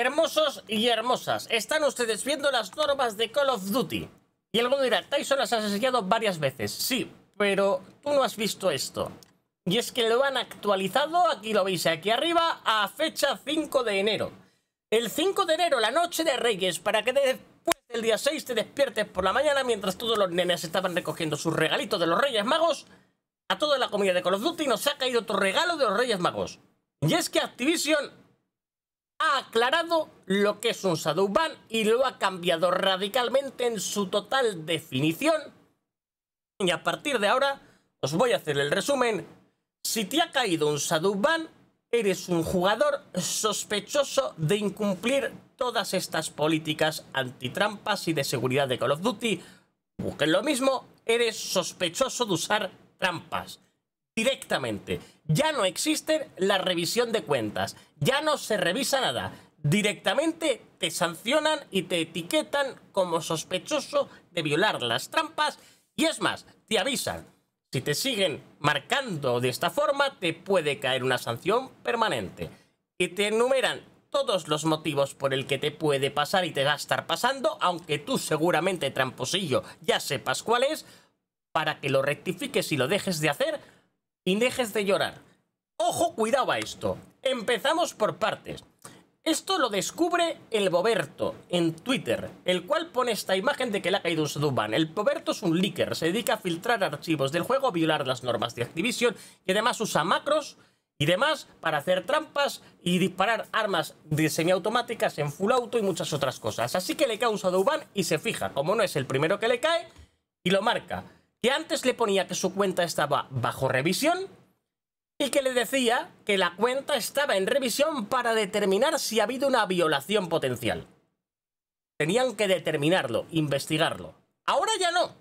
Hermosos y hermosas, están ustedes viendo las normas de Call of Duty. Y alguno dirá, Tyson las has enseñado varias veces. Sí, pero tú no has visto esto. Y es que lo han actualizado, aquí lo veis aquí arriba, a fecha 5 de enero. El 5 de enero, la noche de Reyes, para que después del día 6 te despiertes por la mañana mientras todos los nenes estaban recogiendo sus regalitos de los Reyes Magos, a toda la comida de Call of Duty nos ha caído otro regalo de los Reyes Magos. Y es que Activision ha aclarado lo que es un Sadubban y lo ha cambiado radicalmente en su total definición. Y a partir de ahora os voy a hacer el resumen. Si te ha caído un sadubban eres un jugador sospechoso de incumplir todas estas políticas antitrampas y de seguridad de Call of Duty. Busquen lo mismo, eres sospechoso de usar trampas directamente. Ya no existe la revisión de cuentas, ya no se revisa nada. Directamente te sancionan y te etiquetan como sospechoso de violar las trampas y es más, te avisan. Si te siguen marcando de esta forma, te puede caer una sanción permanente. Y te enumeran todos los motivos por el que te puede pasar y te va a estar pasando, aunque tú seguramente, tramposillo, ya sepas cuál es, para que lo rectifiques y lo dejes de hacer y dejes de llorar. Ojo, cuidado a esto. Empezamos por partes. Esto lo descubre el Boberto en Twitter, el cual pone esta imagen de que le ha caído un Saduban. El Boberto es un leaker, se dedica a filtrar archivos del juego, violar las normas de Activision y además usa macros y demás para hacer trampas y disparar armas de semiautomáticas en full auto y muchas otras cosas. Así que le cae un y se fija, como no es el primero que le cae, y lo marca que antes le ponía que su cuenta estaba bajo revisión y que le decía que la cuenta estaba en revisión para determinar si ha habido una violación potencial. Tenían que determinarlo, investigarlo. Ahora ya no.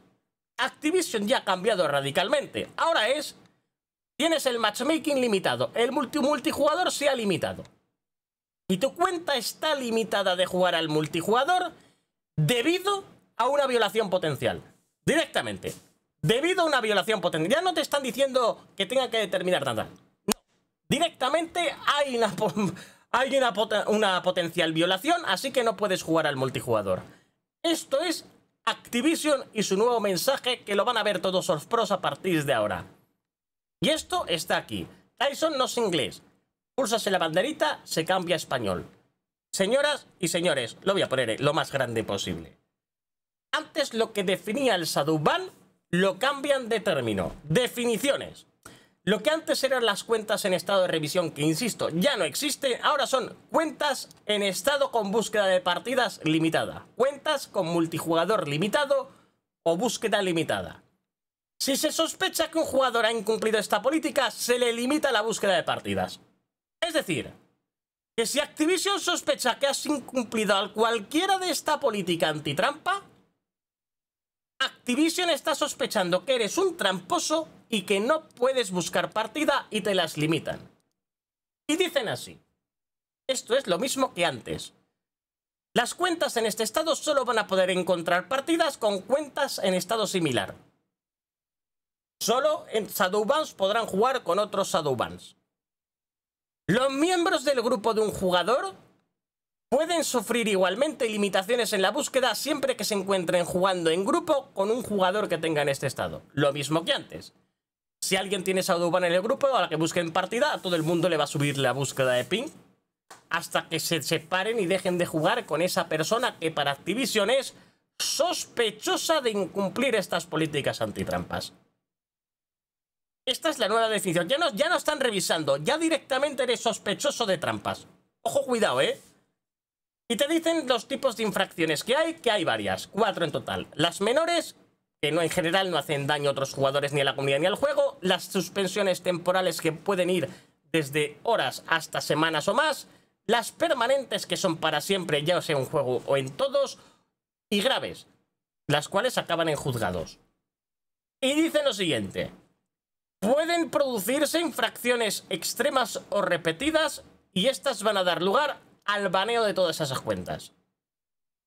Activision ya ha cambiado radicalmente. Ahora es... Tienes el matchmaking limitado, el multijugador se ha limitado. Y tu cuenta está limitada de jugar al multijugador debido a una violación potencial. Directamente debido a una violación potencial Ya no te están diciendo que tenga que determinar nada. No. Directamente hay una, hay una, una potencial violación, así que no puedes jugar al multijugador. Esto es Activision y su nuevo mensaje que lo van a ver todos los pros a partir de ahora. Y esto está aquí. Tyson no es inglés. Pulsas en la banderita, se cambia a español. Señoras y señores, lo voy a poner lo más grande posible. Antes lo que definía el Saduban lo cambian de término. Definiciones. Lo que antes eran las cuentas en estado de revisión, que insisto, ya no existe ahora son cuentas en estado con búsqueda de partidas limitada. Cuentas con multijugador limitado o búsqueda limitada. Si se sospecha que un jugador ha incumplido esta política, se le limita la búsqueda de partidas. Es decir, que si Activision sospecha que has incumplido a cualquiera de esta política antitrampa, Activision está sospechando que eres un tramposo y que no puedes buscar partida y te las limitan. Y dicen así. Esto es lo mismo que antes. Las cuentas en este estado solo van a poder encontrar partidas con cuentas en estado similar. Solo en Shadowbans podrán jugar con otros Shadowbans. Los miembros del grupo de un jugador pueden sufrir igualmente limitaciones en la búsqueda siempre que se encuentren jugando en grupo con un jugador que tenga en este estado. Lo mismo que antes. Si alguien tiene Sadoban en el grupo a la que busquen partida, a todo el mundo le va a subir la búsqueda de ping hasta que se separen y dejen de jugar con esa persona que para Activision es sospechosa de incumplir estas políticas antitrampas. Esta es la nueva definición. Ya no, ya no están revisando, ya directamente eres sospechoso de trampas. Ojo, cuidado, ¿eh? Y te dicen los tipos de infracciones que hay, que hay varias, cuatro en total. Las menores, que no en general no hacen daño a otros jugadores ni a la comunidad ni al juego. Las suspensiones temporales que pueden ir desde horas hasta semanas o más. Las permanentes que son para siempre, ya sea en un juego o en todos. Y graves, las cuales acaban en juzgados. Y dicen lo siguiente. Pueden producirse infracciones extremas o repetidas y estas van a dar lugar al baneo de todas esas cuentas.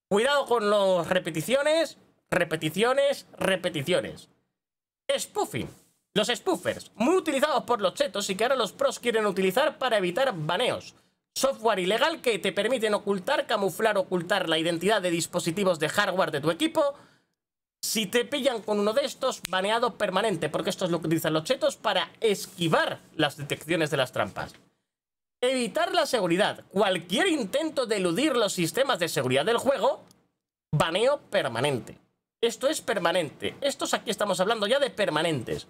Cuidado con las repeticiones, repeticiones, repeticiones. Spoofing. Los spoofers, muy utilizados por los chetos y que ahora los pros quieren utilizar para evitar baneos. Software ilegal que te permiten ocultar, camuflar, ocultar la identidad de dispositivos de hardware de tu equipo. Si te pillan con uno de estos, baneado permanente, porque esto es lo que utilizan los chetos para esquivar las detecciones de las trampas. Evitar la seguridad. Cualquier intento de eludir los sistemas de seguridad del juego, baneo permanente. Esto es permanente. Estos aquí estamos hablando ya de permanentes.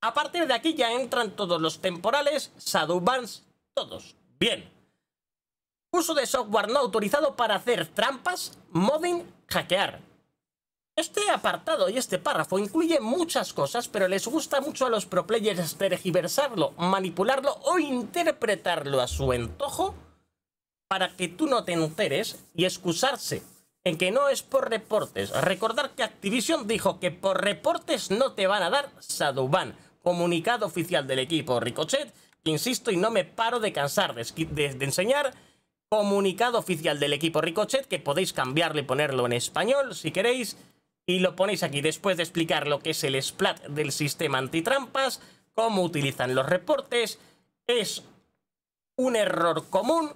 A partir de aquí ya entran todos los temporales, Bans, todos. Bien. Uso de software no autorizado para hacer trampas, modding, hackear. Este apartado y este párrafo incluye muchas cosas, pero les gusta mucho a los pro players tergiversarlo, manipularlo o interpretarlo a su antojo para que tú no te enteres y excusarse en que no es por reportes. Recordar que Activision dijo que por reportes no te van a dar Saduban, comunicado oficial del equipo Ricochet, insisto y no me paro de cansar de, de enseñar comunicado oficial del equipo Ricochet, que podéis cambiarlo y ponerlo en español si queréis y lo ponéis aquí después de explicar lo que es el splat del sistema antitrampas, cómo utilizan los reportes, es un error común.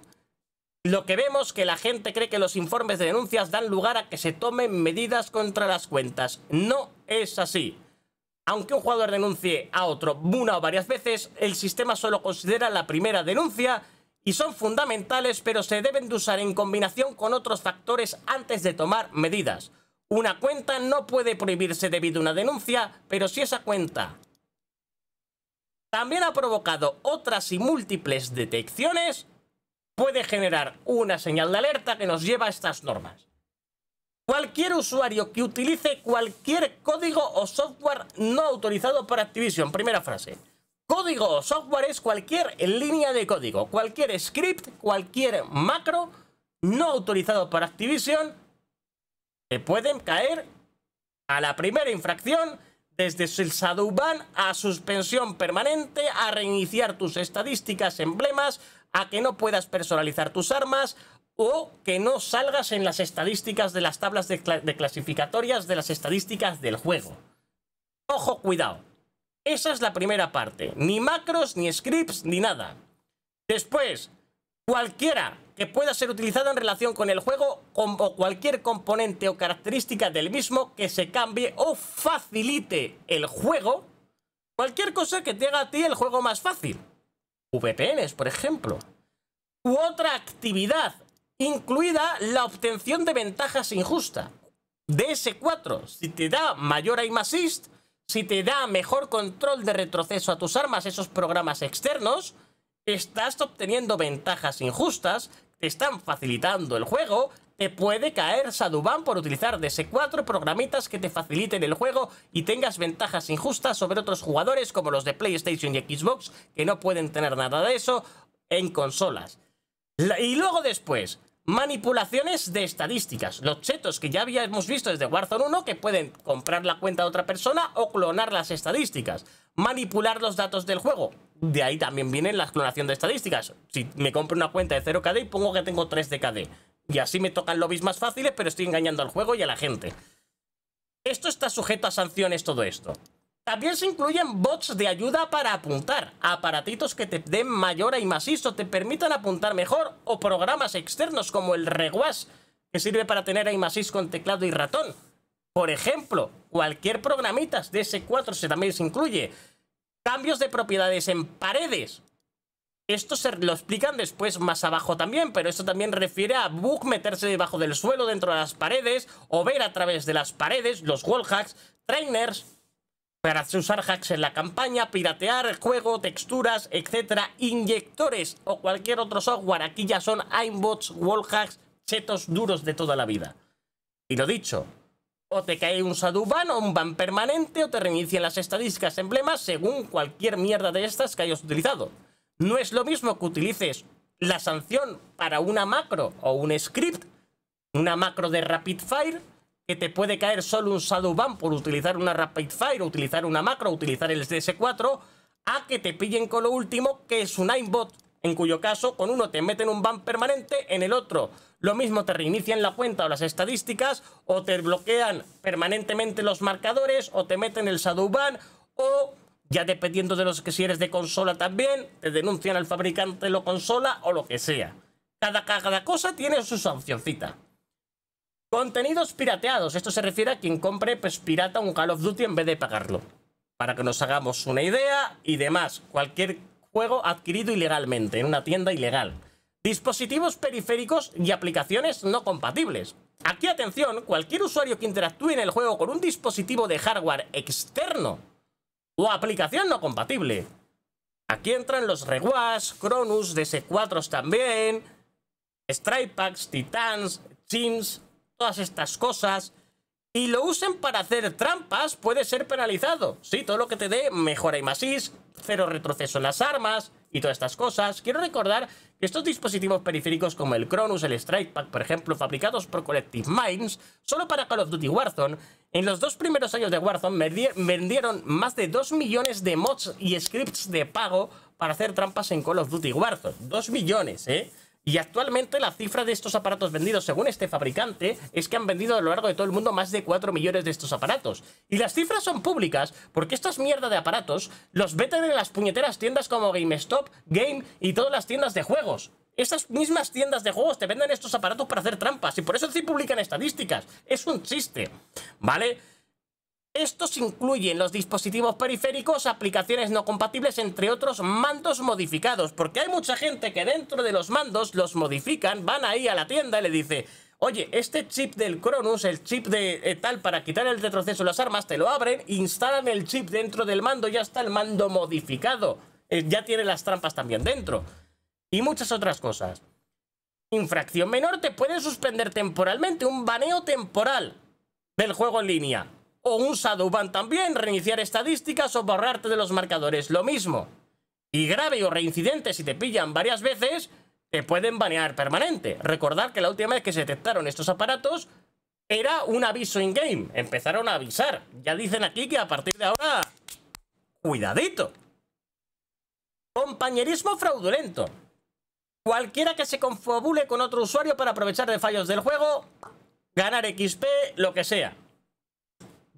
Lo que vemos que la gente cree que los informes de denuncias dan lugar a que se tomen medidas contra las cuentas. No es así. Aunque un jugador denuncie a otro una o varias veces, el sistema solo considera la primera denuncia y son fundamentales, pero se deben de usar en combinación con otros factores antes de tomar medidas. Una cuenta no puede prohibirse debido a una denuncia, pero si esa cuenta también ha provocado otras y múltiples detecciones, puede generar una señal de alerta que nos lleva a estas normas. Cualquier usuario que utilice cualquier código o software no autorizado por Activision, primera frase. Código o software es cualquier línea de código, cualquier script, cualquier macro no autorizado para Activision te pueden caer a la primera infracción desde el Shadowban a suspensión permanente, a reiniciar tus estadísticas, emblemas, a que no puedas personalizar tus armas o que no salgas en las estadísticas de las tablas de clasificatorias de las estadísticas del juego. Ojo, cuidado. Esa es la primera parte. Ni macros, ni scripts, ni nada. Después, cualquiera que pueda ser utilizado en relación con el juego o cualquier componente o característica del mismo que se cambie o facilite el juego. Cualquier cosa que te haga a ti el juego más fácil. VPNs, por ejemplo. U otra actividad, incluida la obtención de ventajas injustas. DS4, si te da mayor aim assist, si te da mejor control de retroceso a tus armas, esos programas externos, estás obteniendo ventajas injustas te están facilitando el juego, te puede caer Saduban por utilizar de ese cuatro programitas que te faciliten el juego y tengas ventajas injustas sobre otros jugadores como los de PlayStation y Xbox que no pueden tener nada de eso en consolas. y luego después, manipulaciones de estadísticas. Los chetos que ya habíamos visto desde Warzone 1 que pueden comprar la cuenta de otra persona o clonar las estadísticas. Manipular los datos del juego de ahí también viene la exploración de estadísticas. Si me compro una cuenta de 0KD y pongo que tengo 3DKD. Y así me tocan lobbies más fáciles, pero estoy engañando al juego y a la gente. Esto está sujeto a sanciones, todo esto. También se incluyen bots de ayuda para apuntar, aparatitos que te den mayor y o te permitan apuntar mejor, o programas externos como el Reguas, que sirve para tener aimasis con teclado y ratón. Por ejemplo, cualquier programitas de S4 se también se incluye. Cambios de propiedades en paredes. Esto se lo explican después más abajo también, pero esto también refiere a Bug meterse debajo del suelo, dentro de las paredes, o ver a través de las paredes, los wallhacks, trainers, para usar hacks en la campaña, piratear, el juego, texturas, etcétera, inyectores o cualquier otro software. Aquí ya son aimbots, wallhacks, chetos duros de toda la vida. Y lo dicho, o te cae un Saduban o un ban permanente o te reinician las estadísticas emblemas según cualquier mierda de estas que hayas utilizado. No es lo mismo que utilices la sanción para una macro o un script, una macro de rapid fire, que te puede caer solo un Saduban por utilizar una Rapid Fire, utilizar una macro, utilizar el DS4, a que te pillen con lo último, que es un aimbot, en cuyo caso con uno te meten un ban permanente, en el otro lo mismo te reinician la cuenta o las estadísticas, o te bloquean permanentemente los marcadores, o te meten el Saduban, o ya dependiendo de los que si eres de consola también, te denuncian al fabricante de la consola o lo que sea. Cada, cada cosa tiene su sancioncita. Contenidos pirateados. Esto se refiere a quien compre pues, pirata un Call of Duty en vez de pagarlo. Para que nos hagamos una idea y demás. Cualquier juego adquirido ilegalmente, en una tienda ilegal dispositivos periféricos y aplicaciones no compatibles. Aquí atención, cualquier usuario que interactúe en el juego con un dispositivo de hardware externo o aplicación no compatible. Aquí entran los Rewas, Cronus, DS4 también, PACKS, Titans, Teams, todas estas cosas y lo usen para hacer trampas, puede ser penalizado. Sí, todo lo que te dé mejora y masis, cero retroceso en las armas y todas estas cosas. Quiero recordar que estos dispositivos periféricos como el Cronus, el Strike Pack, por ejemplo, fabricados por Collective Minds, solo para Call of Duty Warzone, en los dos primeros años de Warzone vendieron más de 2 millones de mods y scripts de pago para hacer trampas en Call of Duty Warzone. 2 millones, ¿eh? Y actualmente la cifra de estos aparatos vendidos, según este fabricante, es que han vendido a lo largo de todo el mundo más de 4 millones de estos aparatos. Y las cifras son públicas, porque estas mierda de aparatos los venden en las puñeteras tiendas como GameStop, Game y todas las tiendas de juegos. Esas mismas tiendas de juegos te venden estos aparatos para hacer trampas y por eso sí publican estadísticas. Es un chiste, ¿vale? Estos incluyen los dispositivos periféricos, aplicaciones no compatibles, entre otros mandos modificados, porque hay mucha gente que dentro de los mandos los modifican, van ahí a la tienda y le dice, oye, este chip del Cronus, el chip de eh, tal para quitar el retroceso de las armas, te lo abren, instalan el chip dentro del mando, ya está el mando modificado, eh, ya tiene las trampas también dentro, y muchas otras cosas. Infracción menor, te puede suspender temporalmente, un baneo temporal del juego en línea o un Saduban también, reiniciar estadísticas o borrarte de los marcadores, lo mismo. Y grave o reincidente si te pillan varias veces, te pueden banear permanente. Recordar que la última vez que se detectaron estos aparatos era un aviso in-game, empezaron a avisar. Ya dicen aquí que a partir de ahora... Cuidadito. Compañerismo fraudulento. Cualquiera que se confabule con otro usuario para aprovechar de fallos del juego, ganar XP, lo que sea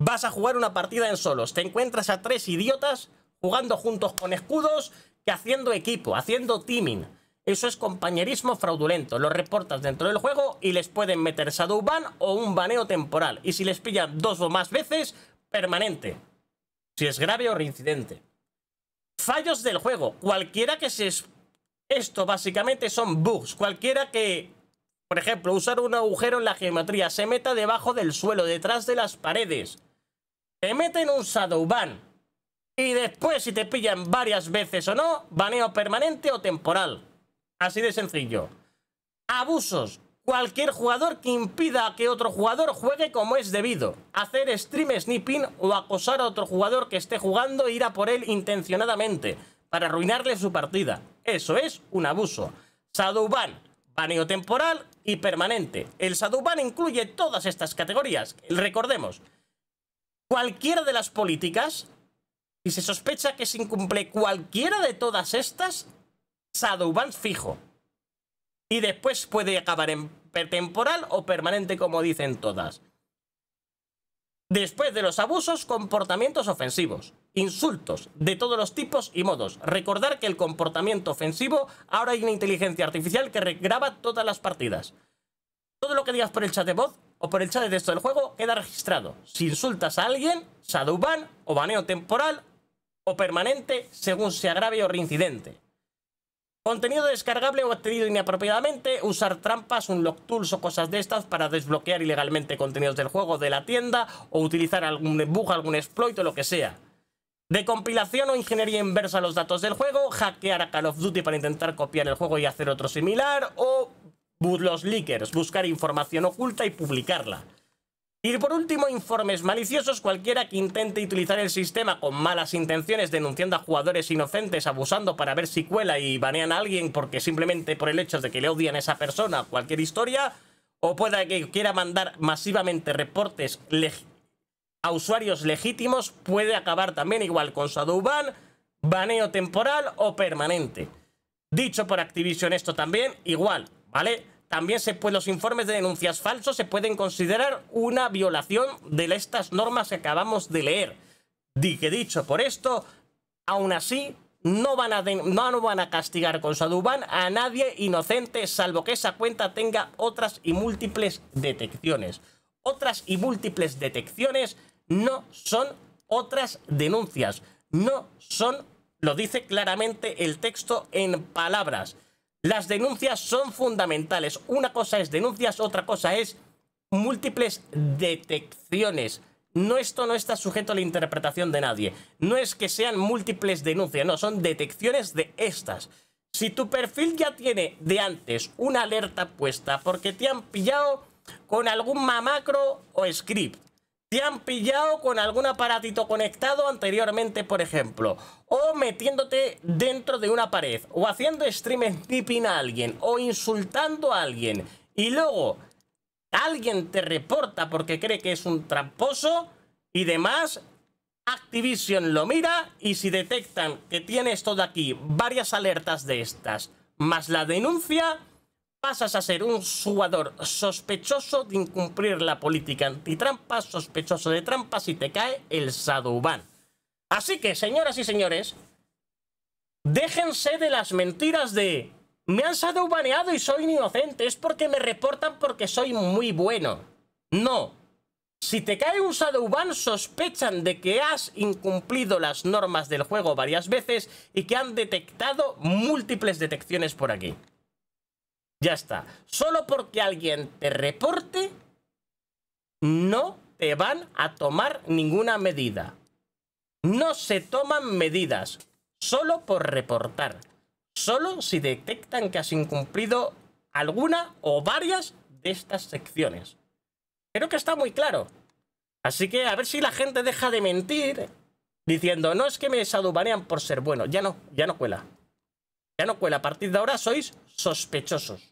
vas a jugar una partida en solos. Te encuentras a tres idiotas jugando juntos con escudos que haciendo equipo, haciendo teaming. Eso es compañerismo fraudulento. lo reportas dentro del juego y les pueden meter shadow ban o un baneo temporal. Y si les pillan dos o más veces, permanente. Si es grave o reincidente. Fallos del juego. Cualquiera que se... Esto básicamente son bugs. Cualquiera que por ejemplo, usar un agujero en la geometría se meta debajo del suelo, detrás de las paredes te meten un shadowban. Y después, si te pillan varias veces o no, baneo permanente o temporal. Así de sencillo. Abusos. Cualquier jugador que impida que otro jugador juegue como es debido. Hacer stream snipping o acosar a otro jugador que esté jugando e ir a por él intencionadamente para arruinarle su partida. Eso es un abuso. Shadowban, baneo temporal y permanente. El Shadowban incluye todas estas categorías. Recordemos, cualquiera de las políticas y se sospecha que se incumple cualquiera de todas estas, Sadubans fijo. Y después puede acabar en temporal o permanente, como dicen todas. Después de los abusos, comportamientos ofensivos, insultos de todos los tipos y modos. Recordar que el comportamiento ofensivo, ahora hay una inteligencia artificial que graba todas las partidas. Todo lo que digas por el chat de voz o por el chat de texto del juego queda registrado. Si insultas a alguien, shadowban o baneo temporal o permanente según se agrave o reincidente. Contenido descargable o obtenido inapropiadamente, usar trampas, lock tools o cosas de estas para desbloquear ilegalmente contenidos del juego de la tienda o utilizar algún bug, algún exploit o lo que sea. De compilación o ingeniería inversa a los datos del juego, hackear a Call of Duty para intentar copiar el juego y hacer otro similar o los leakers, buscar información oculta y publicarla. Y por último, informes maliciosos, cualquiera que intente utilizar el sistema con malas intenciones, denunciando a jugadores inocentes, abusando para ver si cuela y banean a alguien porque simplemente por el hecho de que le odian a esa persona cualquier historia, o pueda que quiera mandar masivamente reportes a usuarios legítimos, puede acabar también igual con Sadouban, baneo temporal o permanente. Dicho por Activision esto también, igual, ¿vale? También se pues, los informes de denuncias falsos se pueden considerar una violación de estas normas que acabamos de leer. dije dicho por esto, aún así no van a, no van a castigar con Sadubán a nadie inocente salvo que esa cuenta tenga otras y múltiples detecciones. Otras y múltiples detecciones no son otras denuncias, no son, lo dice claramente el texto en palabras. Las denuncias son fundamentales. Una cosa es denuncias, otra cosa es múltiples detecciones. No, esto no está sujeto a la interpretación de nadie. No es que sean múltiples denuncias, no, son detecciones de estas. Si tu perfil ya tiene de antes una alerta puesta porque te han pillado con algún mamacro o script, te han pillado con algún aparatito conectado anteriormente, por ejemplo, o metiéndote dentro de una pared, o haciendo streaming tipping a alguien, o insultando a alguien, y luego alguien te reporta porque cree que es un tramposo y demás, Activision lo mira y si detectan que tienes todo aquí, varias alertas de estas, más la denuncia, pasas a ser un jugador sospechoso de incumplir la política antitrampa, sospechoso de trampas y te cae el Saduban. Así que, señoras y señores, déjense de las mentiras de me han sadubaneado y soy inocente, es porque me reportan porque soy muy bueno. No. Si te cae un Sadouban, sospechan de que has incumplido las normas del juego varias veces y que han detectado múltiples detecciones por aquí. Ya está. Solo porque alguien te reporte, no te van a tomar ninguna medida. No se toman medidas. Solo por reportar. Solo si detectan que has incumplido alguna o varias de estas secciones. Creo que está muy claro. Así que a ver si la gente deja de mentir diciendo, no es que me desadubanean por ser bueno. Ya no, ya no cuela. Ya no cuela. A partir de ahora sois sospechosos.